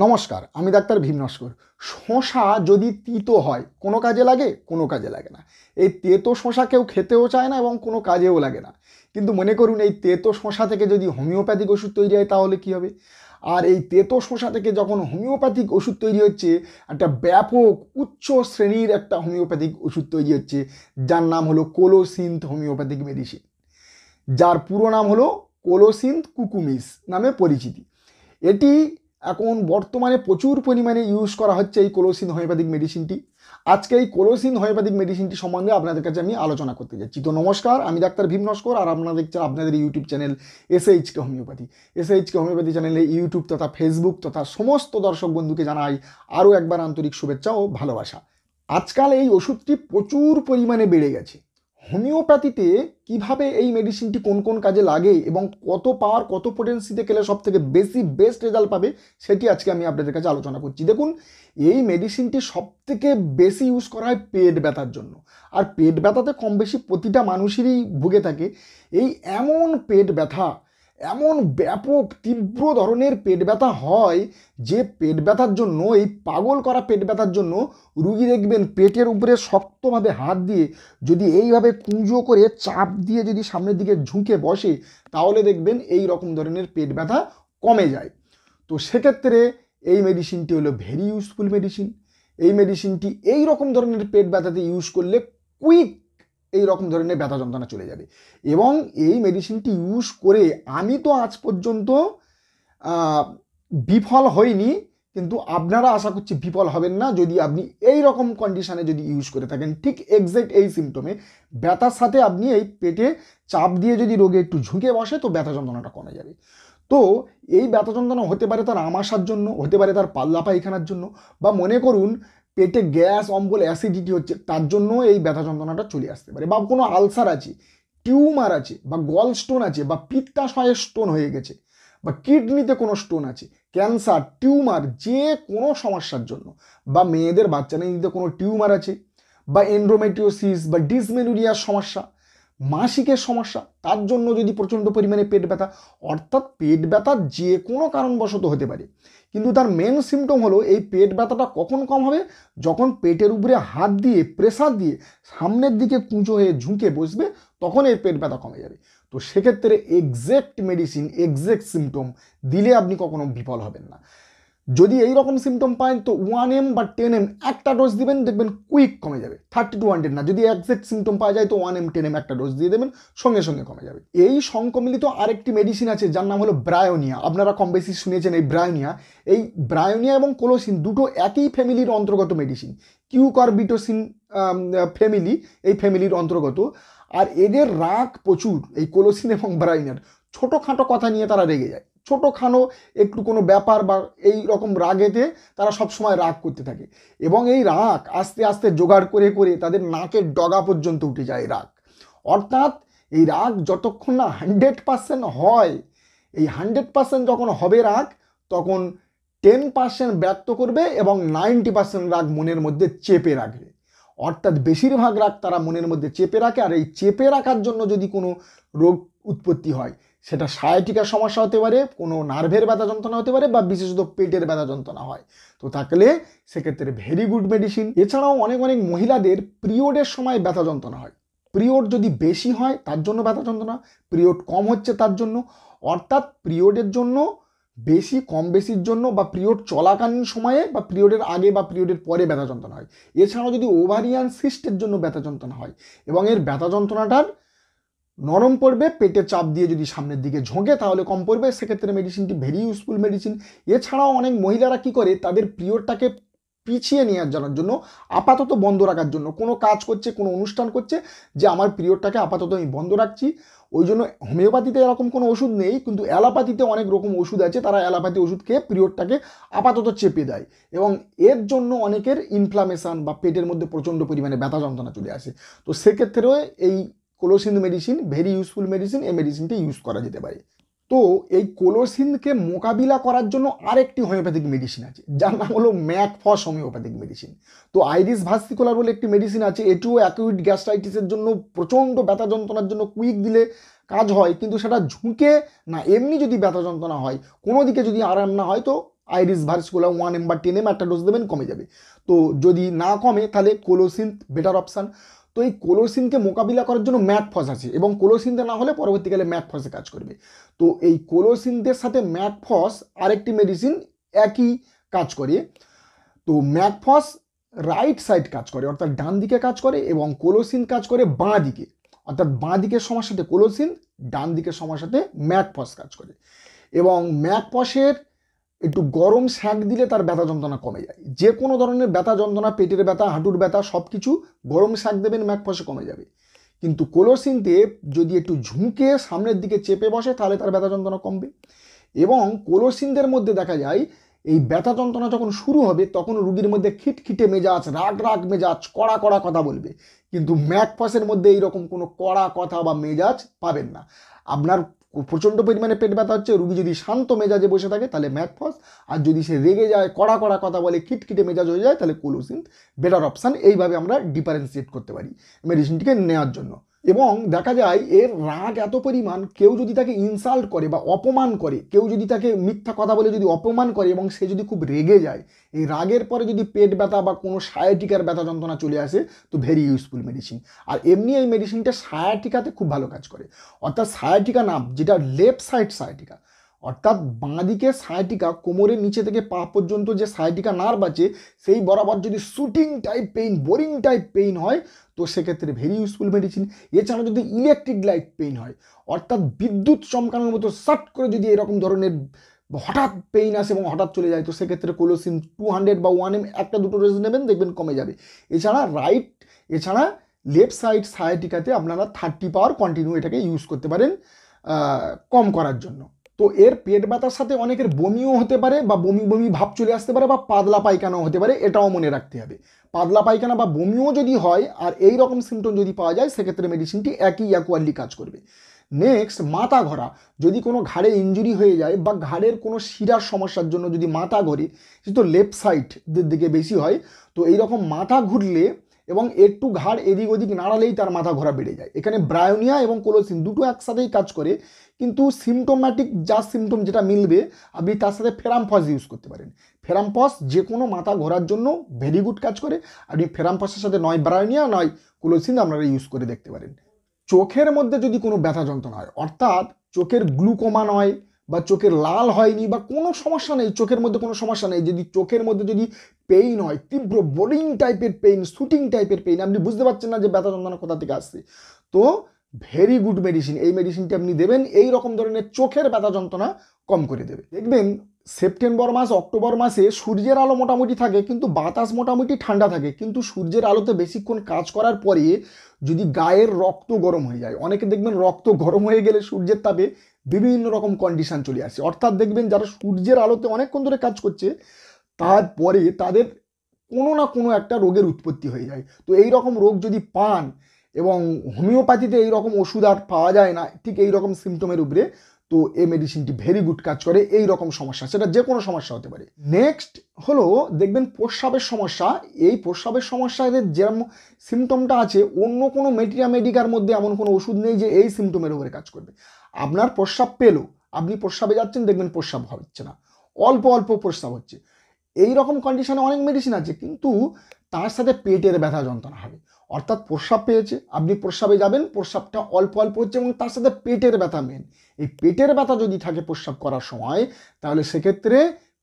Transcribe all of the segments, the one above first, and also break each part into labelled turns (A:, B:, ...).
A: নমস্কার আমি ডাক্তার ভীম নস্কর শশা যদি তিতো হয় কোনো কাজে লাগে কোনো কাজে লাগে না এই তেতো শশা কেউ খেতেও চায় না এবং কোনো কাজেও লাগে না কিন্তু মনে করুন এই তেতো শশা থেকে যদি হোমিওপ্যাথিক ওষুধ তৈরি হয় তাহলে কী হবে আর এই তেতো শশা থেকে যখন হোমিওপ্যাথিক ওষুধ তৈরি হচ্ছে একটা ব্যাপক উচ্চ শ্রেণীর একটা হোমিওপ্যাথিক ওষুধ তৈরি হচ্ছে যার নাম হলো কোলোসিন্থ হোমিওপ্যাথিক মেডিসিন যার পুরো নাম হলো কোলোসিন্থ কুকুমিস নামে পরিচিতি এটি এখন বর্তমানে প্রচুর পরিমাণে ইউজ করা হচ্ছে এই কোলোসিন হোমিওপ্যাথিক মেডিসিনটি আজকে এই কোলোসিন হোমিওপ্যাথিক মেডিসিনটি সম্বন্ধে আপনাদের কাছে আমি আলোচনা করতে যাচ্ছি তো নমস্কার আমি ডাক্তার ভীম নস্কর আর আপনারা দেখছেন আপনাদের YouTube channel S HK homeopathy S HK homeopathy চ্যানেলে ইউটিউব তথা ফেসবুক তথা সমস্ত দর্শক বন্ধুকে জানাই আরও একবার আন্তরিক শুভেচ্ছা ও ভালোবাসা আজকাল এই ওষুধটি প্রচুর পরিমাণে বেড়ে গেছে হোমিওপ্যাথিতে কিভাবে এই মেডিসিনটি কোন কোন কাজে লাগে এবং কত পাওয়ার কত পোটেন্সিতে গেলে সব থেকে বেশি বেস্ট রেজাল্ট পাবে সেটি আজকে আমি আপনাদের কাছে আলোচনা করছি দেখুন এই মেডিসিনটি সব থেকে বেশি ইউজ করা হয় পেট ব্যথার জন্য আর পেট ব্যথাতে কম বেশি প্রতিটা মানুষেরই ভুগে থাকে এই এমন পেট ব্যথা এমন ব্যাপক তীব্র ধরনের পেট ব্যথা হয় যে পেট ব্যথার জন্য এই পাগল করা পেট ব্যথার জন্য রুগী দেখবেন পেটের উপরে শক্তভাবে হাত দিয়ে যদি এইভাবে কুঁজো করে চাপ দিয়ে যদি সামনের দিকে ঝুঁকে বসে তাহলে দেখবেন এই রকম ধরনের পেট ব্যথা কমে যায় তো সেক্ষেত্রে এই মেডিসিনটি হলো ভেরি ইউজফুল মেডিসিন এই মেডিসিনটি এই রকম ধরনের পেট ব্যথাতে ইউজ করলে কুইক এই রকম ধরনের ব্যথা যন্ত্রণা চলে যাবে এবং এই মেডিসিনটি ইউজ করে আমি তো আজ পর্যন্ত বিফল হইনি কিন্তু আপনারা আশা করছি বিফল হবেন না যদি আপনি এই রকম কন্ডিশনে যদি ইউজ করে থাকেন ঠিক এক্স্যাক্ট এই সিমটমে ব্যথার সাথে আপনি এই পেটে চাপ দিয়ে যদি রোগে একটু ঝুঁকে বসে তো ব্যথা যন্ত্রণাটা কমে যাবে তো এই ব্যথা যন্ত্রণা হতে পারে তার আমাশার জন্য হতে পারে তার পাল্লা পায়খানার জন্য বা মনে করুন পেটে গ্যাস অম্বল অ্যাসিডিটি হচ্ছে তার জন্য এই ব্যথা যন্ত্রণাটা চলে আসতে পারে বা কোনো আলসার আছে টিউমার আছে বা গল স্টোন আছে বা পিত্তাশয়ের স্টোন হয়ে গেছে বা কিডনিতে কোনো স্টোন আছে ক্যান্সার টিউমার যে কোনো সমস্যার জন্য বা মেয়েদের বাচ্চা নিতে কোনো টিউমার আছে বা এন্ড্রোমেটিওসিস বা ডিসমেনুরিয়ার সমস্যা মাসিকের সমস্যা তার জন্য যদি প্রচণ্ড পরিমাণে পেট ব্যথা অর্থাৎ পেট ব্যথা যে কোনো কারণবশত হতে পারে কিন্তু তার মেন সিমটম হলো এই পেট ব্যথাটা কখন কম হবে যখন পেটের উপরে হাত দিয়ে প্রেসার দিয়ে সামনের দিকে কুঁচো হয়ে ঝুঁকে বসবে তখন এই পেট ব্যথা কমে যাবে তো সেক্ষেত্রে এক্স্যাক্ট মেডিসিন এক্স্যাক্ট সিমটম দিলে আপনি কখনো বিফল হবেন না যদি এই রকম সিমটম পায় তো ওয়ান এম বা টেন এম একটা ডোজ দিবেন দেখবেন কুইক কমে যাবে থার্টি টু হান্ড্রেড না যদি একজ্যাক্ট সিমটম পাওয়া যায় তো ওয়ান এম টেন এম একটা ডোজ দিয়ে দেবেন সঙ্গে সঙ্গে কমে যাবে এই সংকমিলিত আরেকটি মেডিসিন আছে যার নাম হলো ব্রায়োনিয়া আপনারা কম বেশি শুনেছেন এই ব্রায়োনিয়া এই ব্রায়োনিয়া এবং কোলোসিন দুটো একই ফ্যামিলির অন্তর্গত মেডিসিন কিউকারবিটোসিন ফ্যামিলি এই ফ্যামিলির অন্তর্গত আর এদের রাগ প্রচুর এই কোলোসিন এবং ব্রায়োনিয়ার ছোটোখাটো কথা নিয়ে তারা রেগে যায় ছোটোখানো একটু কোনো ব্যাপার বা এই রকম রাগেতে তারা সব সময় রাগ করতে থাকে এবং এই রাগ আস্তে আস্তে জোগাড় করে করে তাদের নাকের ডগা পর্যন্ত উঠে যায় রাগ অর্থাৎ এই রাগ যতক্ষণ না হান্ড্রেড পার্সেন্ট হয় এই হান্ড্রেড পার্সেন্ট যখন হবে রাগ তখন টেন পার্সেন্ট ব্যক্ত করবে এবং নাইনটি পার্সেন্ট রাগ মনের মধ্যে চেপে রাখবে অর্থাৎ বেশিরভাগ রাগ তারা মনের মধ্যে চেপে রাখে আর এই চেপে রাখার জন্য যদি কোনো রোগ উৎপত্তি হয় সেটা সায়াটিকার সমস্যা হতে পারে কোনো নার্ভের ব্যথা যন্ত্রণা হতে পারে বা বিশেষত পেটের ব্যথা যন্ত্রণা হয় তো থাকলে সেক্ষেত্রে ভেরি গুড মেডিসিন এছাড়াও অনেক অনেক মহিলাদের পিরিয়ডের সময় ব্যথা যন্ত্রণা হয় পিরিয়ড যদি বেশি হয় তার জন্য ব্যথা যন্ত্রণা পিরিয়ড কম হচ্ছে তার জন্য অর্থাৎ পিরিয়ডের জন্য বেশি কম বেশির জন্য বা পিরিয়ড চলাকালীন সময়ে বা পিরিয়ডের আগে বা পিরিয়ডের পরে ব্যথা যন্ত্রণা হয় এছাড়াও যদি ওভারিয়ান সিস্টের জন্য ব্যথা যন্ত্রণা হয় এবং এর ব্যথা যন্ত্রণাটার নরম পড়বে পেটে চাপ দিয়ে যদি সামনের দিকে ঝোঁকে তাহলে কম পড়বে সেক্ষেত্রে মেডিসিনটি ভেরি ইউজফুল মেডিসিন এছাড়াও অনেক মহিলারা কি করে তাদের পিরিয়ডটাকে পিছিয়ে নিয়ে জানার জন্য আপাতত বন্ধ রাখার জন্য কোনো কাজ করছে কোনো অনুষ্ঠান করছে যে আমার পিরিয়ডটাকে আপাতত আমি বন্ধ রাখছি ওই জন্য হোমিওপ্যাথিতে এরকম কোনো ওষুধ নেই কিন্তু অ্যালোপ্যাথিতে অনেক রকম ওষুধ আছে তারা অ্যালোপ্যাথি ওষুধ খেয়ে পিরিয়ডটাকে আপাতত চেপে দেয় এবং এর জন্য অনেকের ইনফ্লামেশান বা পেটের মধ্যে প্রচণ্ড পরিমাণে ব্যথা যন্ত্রণা চলে আসে তো সেক্ষেত্রেও এই colocynth medicine very useful medicine এই মেডিসিনটি ইউজ করা যেতে পারে তো এই কোলোসিনকে মোকাবিলা করার জন্য আরেকটি হোমিওপ্যাথিক মেডিসিন আছে যার নাম হলো ম্যাকফস হোমিওপ্যাথিক মেডিসিন তো আইরিস ভাস্তিকোলার বলে একটি মেডিসিন আছে এটিও অ্যাকুইড গ্যাস্ট্রাইটিসের জন্য প্রচণ্ড ব্যথা যন্ত্রণার জন্য কুইক দিলে কাজ হয় কিন্তু সেটা ঝুঁকে না এমনি যদি ব্যথা যন্ত্রণা হয় কোনো দিকে যদি আরাম না হয় তো আইরিস ভার্সিকোলা ওয়ান এম বা টেন এম একটা ডোজ দেবেন কমে যাবে তো যদি না কমে তাহলে কোলোসিন বেটার অপশান তো এই কোলোসিনকে মোকাবিলা করার জন্য ম্যাট ফস আছে এবং কোলোসিনটা না হলে পরবর্তীকালে ম্যাট ফসে কাজ করবে তো এই কোলোসিনদের সাথে ম্যাট ফস আরেকটি মেডিসিন একই কাজ করে তো ম্যাট ফস রাইট সাইড কাজ করে অর্থাৎ ডান দিকে কাজ করে এবং কোলোসিন কাজ করে বাঁ দিকে অর্থাৎ বাঁ দিকের সমস্যাতে কোলোসিন ডান দিকের সমস্যাতে ফস কাজ করে এবং ফসের একটু গরম শ্যাক দিলে তার ব্যথা যন্ত্রণা কমে যায় যে কোনো ধরনের ব্যথা যন্ত্রণা পেটের ব্যথা হাঁটুর ব্যথা সব কিছু গরম শ্যাক দেবেন ম্যাকফসে কমে যাবে কিন্তু কোলোসিন তেপ যদি একটু ঝুঁকে সামনের দিকে চেপে বসে তাহলে তার ব্যথা যন্ত্রণা কমবে এবং কোলোসিনদের মধ্যে দেখা যায় এই ব্যথা যন্ত্রণা যখন শুরু হবে তখন রুগীর মধ্যে খিটখিটে মেজাজ রাগ রাগ মেজাজ কড়া কড়া কথা বলবে কিন্তু ম্যাকফসের মধ্যে এইরকম কোনো কড়া কথা বা মেজাজ পাবেন না আপনার প্রচণ্ড পরিমাণে পেট ব্যথা হচ্ছে রুগী যদি শান্ত মেজাজে বসে থাকে তাহলে ম্যাকফস আর যদি সে রেগে যায় কড়া কড়া কথা বলে কিটকিটে মেজাজ হয়ে যায় তাহলে কোলোসিন বেটার অপশান এইভাবে আমরা ডিফারেন্সিয়েট করতে পারি মেডিসিনটিকে নেওয়ার জন্য এবং দেখা যায় এর রাগ এত পরিমাণ কেউ যদি তাকে ইনসাল্ট করে বা অপমান করে কেউ যদি তাকে মিথ্যা কথা বলে যদি অপমান করে এবং সে যদি খুব রেগে যায় এই রাগের পরে যদি পেট ব্যথা বা কোনো সায়াটিকার ব্যথা যন্ত্রণা চলে আসে তো ভেরি ইউজফুল মেডিসিন আর এমনি এই মেডিসিনটা সায়াটিকাতে খুব ভালো কাজ করে অর্থাৎ সায়াটিকা নাম যেটা লেফট সাইড সায়াটিকা অর্থাৎ বাঁদিকে সায়টিকা কোমরের নিচে থেকে পা পর্যন্ত যে সায়টিকা নার্ভ আছে সেই বরাবর যদি shooting type pain boring type pain হয় তো সেক্ষেত্রে ভেরি ইউজফুল মেডিসিন এছাড়া যদি ইলেকট্রিক লাইট পেইন হয় অর্থাৎ বিদ্যুৎ চমকানোর মতো সাট করে যদি এরকম ধরনের হঠাৎ পেইন আসে এবং হঠাৎ চলে যায় তো সেক্ষেত্রে কোলোসিন টু হান্ড্রেড বা ওয়ান এম একটা দুটো ডোজ নেবেন দেখবেন কমে যাবে এছাড়া রাইট এছাড়া লেফট সাইড সায়াটিকাতে আপনারা থার্টি পাওয়ার কন্টিনিউ এটাকে ইউজ করতে পারেন কম করার জন্য তো এর পেট ব্যথার সাথে অনেকের বমিও হতে পারে বা বমি বমি ভাব চলে আসতে পারে বা পাতলা পায়খানাও হতে পারে এটাও মনে রাখতে হবে পাতলা পায়খানা বা বমিও যদি হয় আর এই রকম সিমটম যদি পাওয়া যায় সেক্ষেত্রে মেডিসিনটি একই অ্যাকুয়ারলি কাজ করবে নেক্সট মাথা ঘরা যদি কোনো ঘাড়ে ইঞ্জুরি হয়ে যায় বা ঘাড়ের কোনো শিরার সমস্যার জন্য যদি মাথা ঘরে সে তো লেফট সাইডের দিকে বেশি হয় তো এইরকম মাথা ঘুরলে এবং একটু ঘাড় এদিক ওদিক নাড়ালেই তার মাথা ঘোরা বেড়ে যায় এখানে ব্রায়োনিয়া এবং কোলোসিন দুটো একসাথেই কাজ করে কিন্তু সিমটোম্যাটিক যা সিমটম যেটা মিলবে আপনি তার সাথে ফেরামফস ইউজ করতে পারেন ফেরামফস যে কোনো মাথা ঘোরার জন্য ভেরি গুড কাজ করে আপনি ফেরামফসের সাথে নয় ব্রায়োনিয়া নয় কোলোসিন আপনারা ইউজ করে দেখতে পারেন চোখের মধ্যে যদি কোনো ব্যথা যন্ত্রণা হয় অর্থাৎ চোখের গ্লুকোমা নয় বা চোখের লাল হয়নি বা কোনো সমস্যা নেই চোখের মধ্যে কোনো সমস্যা নেই যদি চোখের মধ্যে যদি পেইন হয় তীব্র বোরিং টাইপের পেইন শুটিং টাইপের পেইন আপনি বুঝতে পারছেন না যে ব্যথা যন্ত্রণা কোথা থেকে আসছে তো ভেরি গুড মেডিসিন এই মেডিসিনটি আপনি দেবেন এই রকম ধরনের চোখের ব্যথা যন্ত্রণা কম করে দেবে দেখবেন সেপ্টেম্বর মাস অক্টোবর মাসে সূর্যের আলো মোটামুটি থাকে কিন্তু বাতাস মোটামুটি ঠান্ডা থাকে কিন্তু সূর্যের আলোতে বেশিক্ষণ কাজ করার পরে যদি গায়ের রক্ত গরম হয়ে যায় অনেকে দেখবেন রক্ত গরম হয়ে গেলে সূর্যের তাপে বিভিন্ন রকম কন্ডিশান চলে আসে অর্থাৎ দেখবেন যারা সূর্যের আলোতে অনেকক্ষণ ধরে কাজ করছে তারপরে তাদের কোনো না কোনো একটা রোগের উৎপত্তি হয়ে যায় তো এই রকম রোগ যদি পান এবং হোমিওপ্যাথিতে এই রকম ওষুধ আর পাওয়া যায় না ঠিক এই রকম সিমটমের উপরে তো এই মেডিসিনটি ভেরি গুড কাজ করে এই রকম সমস্যা সেটা যে কোনো সমস্যা হতে পারে নেক্সট হলো দেখবেন প্রস্রাবের সমস্যা এই প্রস্রাবের সমস্যা এদের যেরকম সিমটমটা আছে অন্য কোনো মেটিরিয়া মেডিকার মধ্যে এমন কোনো ওষুধ নেই যে এই সিমটমের উপরে কাজ করবে আপনার প্রস্রাব পেলো আপনি প্রস্রাবে যাচ্ছেন দেখবেন প্রস্রাব হচ্ছে না অল্প অল্প প্রস্রাব হচ্ছে এই রকম কন্ডিশনে অনেক মেডিসিন আছে কিন্তু তার সাথে পেটের ব্যথা যন্ত্রণা হবে অর্থাৎ প্রস্রাব পেয়েছে আপনি প্রস্রাবে যাবেন প্রস্রাবটা অল্প অল্প হচ্ছে এবং তার সাথে পেটের ব্যথা মেন এই পেটের ব্যথা যদি থাকে প্রস্রাব করার সময় তাহলে সেক্ষেত্রে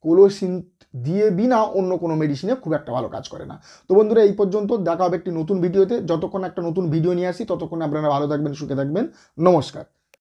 A: কোলোসিন দিয়ে বিনা অন্য কোনো মেডিসিনে খুব একটা ভালো কাজ করে না তো বন্ধুরা এই পর্যন্ত দেখা হবে একটি নতুন ভিডিওতে যতক্ষণ একটা নতুন ভিডিও নিয়ে আসি ততক্ষণ আপনারা ভালো থাকবেন সুখে থাকবেন নমস্কার